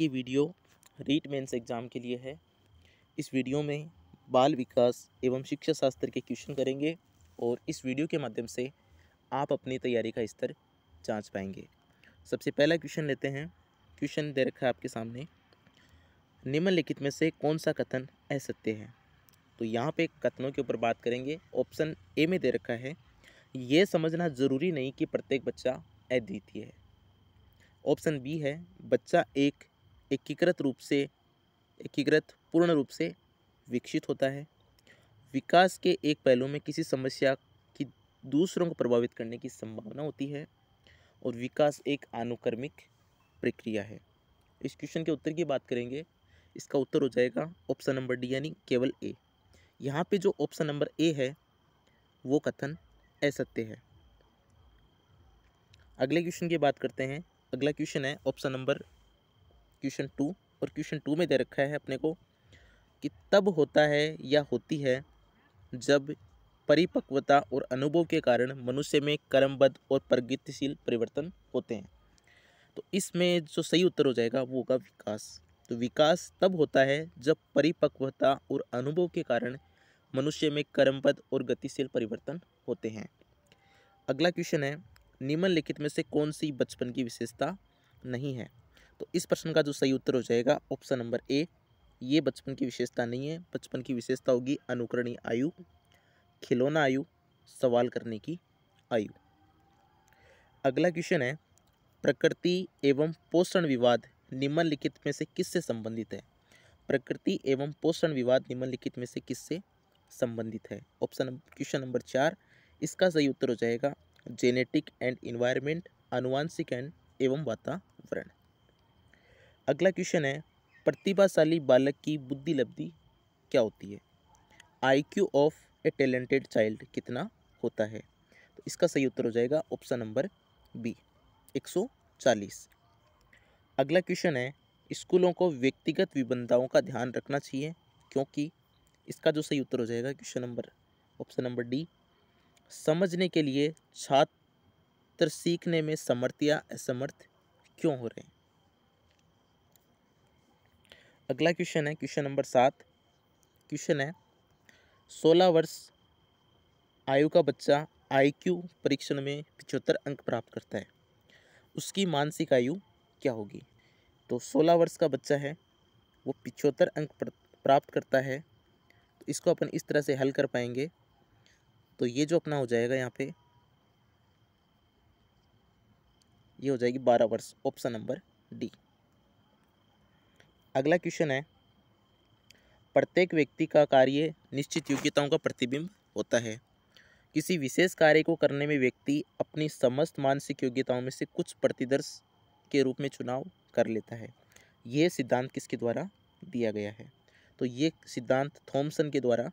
ये video REET mains exam के लिए है इस वीडियो में बाल विकास एवं शिक्षा शास्त्र के क्वेश्चन करेंगे और इस वीडियो के माध्यम से आप अपनी तैयारी का स्तर जांच पाएंगे सबसे पहला क्वेश्चन लेते हैं क्वेश्चन दे रखा है आपके सामने निम्नलिखित में से कौन सा कथन असत्य है तो यहाँ पे कथनों के ऊपर बात करेंगे ऑप्शन ए में दे रखा है ये समझना ज़रूरी नहीं कि प्रत्येक बच्चा अद्वितीय है ऑप्शन बी है बच्चा एक एकीकृत रूप से एकीकृत पूर्ण रूप से विकसित होता है विकास के एक पहलू में किसी समस्या की दूसरों को प्रभावित करने की संभावना होती है और विकास एक अनुक्रमिक प्रक्रिया है इस क्वेश्चन के उत्तर की बात करेंगे इसका उत्तर हो जाएगा ऑप्शन नंबर डी यानी केवल ए यहाँ पे जो ऑप्शन नंबर ए है वो कथन असत्य है अगले क्वेश्चन की बात करते हैं अगला क्वेश्चन है ऑप्शन नंबर क्वेश्चन टू और क्वेश्चन टू में दे रखा है अपने को कि तब होता है या होती है जब परिपक्वता और अनुभव के कारण मनुष्य में कर्मबद्ध और प्रगतिशील परिवर्तन होते हैं तो इसमें जो सही उत्तर हो जाएगा वो होगा विकास तो विकास तब होता है जब परिपक्वता और अनुभव के कारण मनुष्य में कर्मबद्ध और गतिशील परिवर्तन होते हैं अगला क्वेश्चन है निम्नलिखित में से कौन सी बचपन की विशेषता नहीं है तो इस प्रश्न का जो सही उत्तर हो जाएगा ऑप्शन नंबर ए ये बचपन की विशेषता नहीं है बचपन की विशेषता होगी अनुकरणीय आयु खिलौना आयु सवाल करने की आयु अगला क्वेश्चन है प्रकृति एवं पोषण विवाद निम्नलिखित में से किससे संबंधित है प्रकृति एवं पोषण विवाद निम्नलिखित में से किससे संबंधित है ऑप्शन क्वेश्चन नंबर चार इसका सही उत्तर हो जाएगा जेनेटिक एंड इन्वायरमेंट अनुवांशिक एंड एवं वातावरण अगला क्वेश्चन है प्रतिभाशाली बालक की बुद्धि लब्धि क्या होती है IQ of a talented child कितना होता है तो इसका सही उत्तर हो जाएगा ऑप्शन नंबर बी 140 अगला क्वेश्चन है स्कूलों को व्यक्तिगत विभिन्नताओं का ध्यान रखना चाहिए क्योंकि इसका जो सही उत्तर हो जाएगा question number option number D समझने के लिए छात्र सीखने में समर्थ या असमर्थ क्यों हो रहे हैं अगला क्वेश्चन है क्वेश्चन नंबर सात क्वेश्चन है सोलह वर्ष आयु का बच्चा आईक्यू परीक्षण में पिछहत्तर अंक प्राप्त करता है उसकी मानसिक आयु क्या होगी तो सोलह वर्ष का बच्चा है वो पिछहत्तर अंक प्राप्त करता है तो इसको अपन इस तरह से हल कर पाएंगे तो ये जो अपना हो जाएगा यहाँ पे ये हो जाएगी बारह वर्ष ऑप्शन नंबर डी अगला क्वेश्चन है प्रत्येक व्यक्ति का कार्य निश्चित योग्यताओं का प्रतिबिंब होता है किसी विशेष कार्य को करने में व्यक्ति अपनी समस्त मानसिक योग्यताओं में से कुछ प्रतिदर्श के रूप में चुनाव कर लेता है यह सिद्धांत किसके द्वारा दिया गया है तो ये सिद्धांत थॉमसन के द्वारा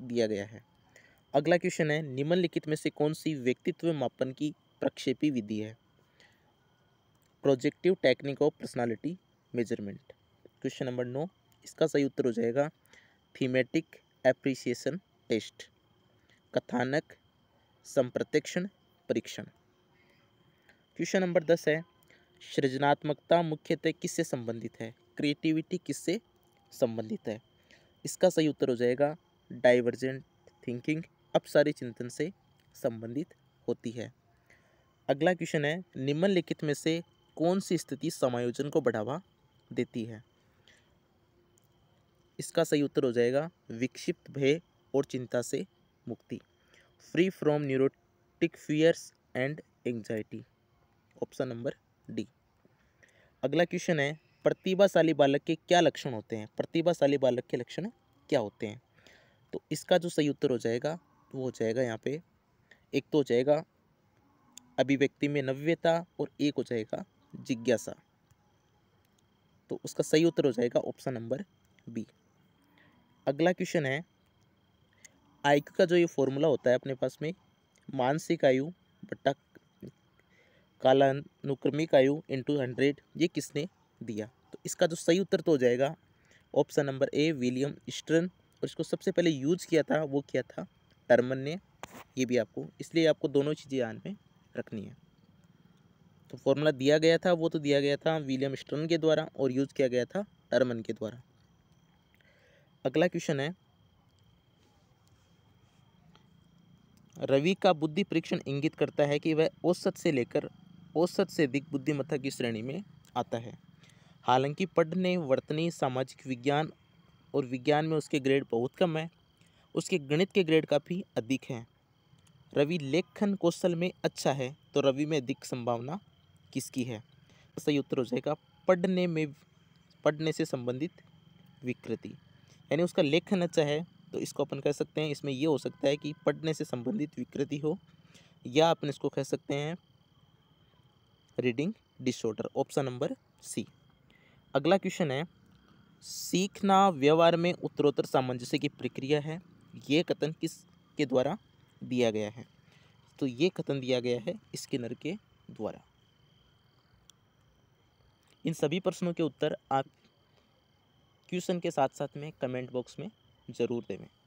दिया गया है अगला क्वेश्चन है निम्नलिखित में से कौन सी व्यक्तित्व मापन की प्रक्षेपी विधि है projective technique of personality measurement question number नौ इसका सही उत्तर हो जाएगा थीमेटिक एप्रिसिएशन टेस्ट कथानक संप्रत्यक्षण परीक्षण क्वेश्चन नंबर दस है सृजनात्मकता मुख्यतः किससे संबंधित है क्रिएटिविटी किससे संबंधित है इसका सही उत्तर हो जाएगा डाइवर्जेंट थिंकिंग अब सारी चिंतन से संबंधित होती है अगला क्वेश्चन है निम्नलिखित में से कौन सी स्थिति समायोजन को बढ़ावा देती है इसका सही उत्तर हो जाएगा विक्षिप्त भय और चिंता से मुक्ति free from neurotic fears and anxiety option number D अगला क्वेश्चन है प्रतिभाशाली बालक के क्या लक्षण होते हैं प्रतिभाशाली बालक के लक्षण क्या होते हैं तो इसका जो सही उत्तर हो जाएगा वो हो जाएगा यहाँ पे एक तो हो जाएगा अभिव्यक्ति में नव्यता और एक हो जाएगा जिज्ञासा तो उसका सही उत्तर हो जाएगा ऑप्शन नंबर बी अगला क्वेश्चन है आईक्यू का जो ये फॉर्मूला होता है अपने पास में मानसिक आयु बट्टा कालानुक्रमिक आयु इंटू हंड्रेड ये किसने दिया तो इसका जो सही उत्तर तो हो जाएगा option number A William Stern और इसको सबसे पहले यूज किया था वो किया था टर्मन ने ये भी आपको इसलिए आपको दोनों चीज़ें ध्यान में रखनी है तो फॉर्मूला दिया गया था वो तो दिया गया था विलियम स्टर्न के द्वारा और यूज़ किया गया था टर्मन के द्वारा अगला क्वेश्चन है रवि का बुद्धि परीक्षण इंगित करता है कि वह औसत से लेकर औसत से अधिक बुद्धिमत्ता की श्रेणी में आता है हालांकि पढ़ने वर्तनी सामाजिक विज्ञान और विज्ञान में उसके ग्रेड बहुत कम है उसके गणित के ग्रेड काफ़ी अधिक हैं रवि लेखन कौशल में अच्छा है तो रवि में अधिक संभावना किसकी है सही उत्तर हो जाएगा पढ़ने में पढ़ने से संबंधित विकृति यानी उसका लेखन अच्छा है तो इसको अपन कह सकते हैं इसमें ये हो सकता है कि पढ़ने से संबंधित विकृति हो या अपन इसको कह सकते हैं reading disorder option number C अगला क्वेश्चन है सीखना व्यवहार में उत्तरोत्तर सामंजस्य की प्रक्रिया है ये कथन किस के द्वारा दिया गया है तो ये कथन दिया गया है स्किनर के द्वारा इन सभी प्रश्नों के उत्तर आप क्वेश्चन के साथ साथ में कमेंट बॉक्स में ज़रूर देवें